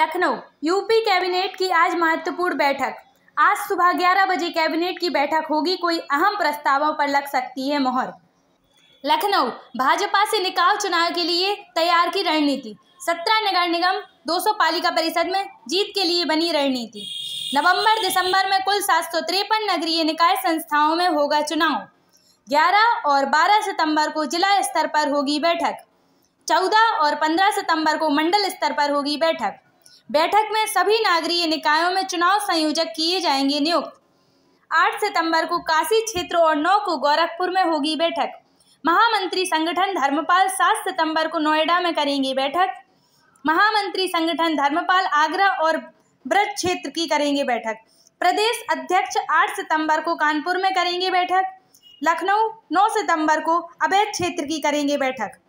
Lucknow UP cabinet की आज महत्वपूर्ण बैठक आज सुबह 11 बजे कैबिनेट की बैठक होगी कोई अहम प्रस्तावों पर लग सकती है मोहर लखनऊ भाजपा से निकाल चुनाव के लिए तैयार की रणनीति सत्रह नगर निगम 200 पालिका परिषद में जीत के लिए बनी रणनीति नवंबर दिसंबर में कुल सात नगरीय निकाय संस्थाओं में होगा चुनाव 11 और 12 सितंबर को जिला स्तर पर होगी बैठक 14 और 15 सितंबर को मंडल स्तर पर होगी बैठक बैठक में सभी नागरीय निकायों में चुनाव संयोजक किए जाएंगे नियुक्त आठ सितंबर को काशी क्षेत्र और नौ को गोरखपुर में होगी बैठक महामंत्री संगठन धर्मपाल सात सितंबर को नोएडा में करेंगे बैठक महामंत्री संगठन धर्मपाल आगरा और ब्रज क्षेत्र की करेंगे बैठक प्रदेश अध्यक्ष 8 सितंबर को कानपुर में करेंगे बैठक लखनऊ 9 सितंबर को अवैध क्षेत्र की करेंगे बैठक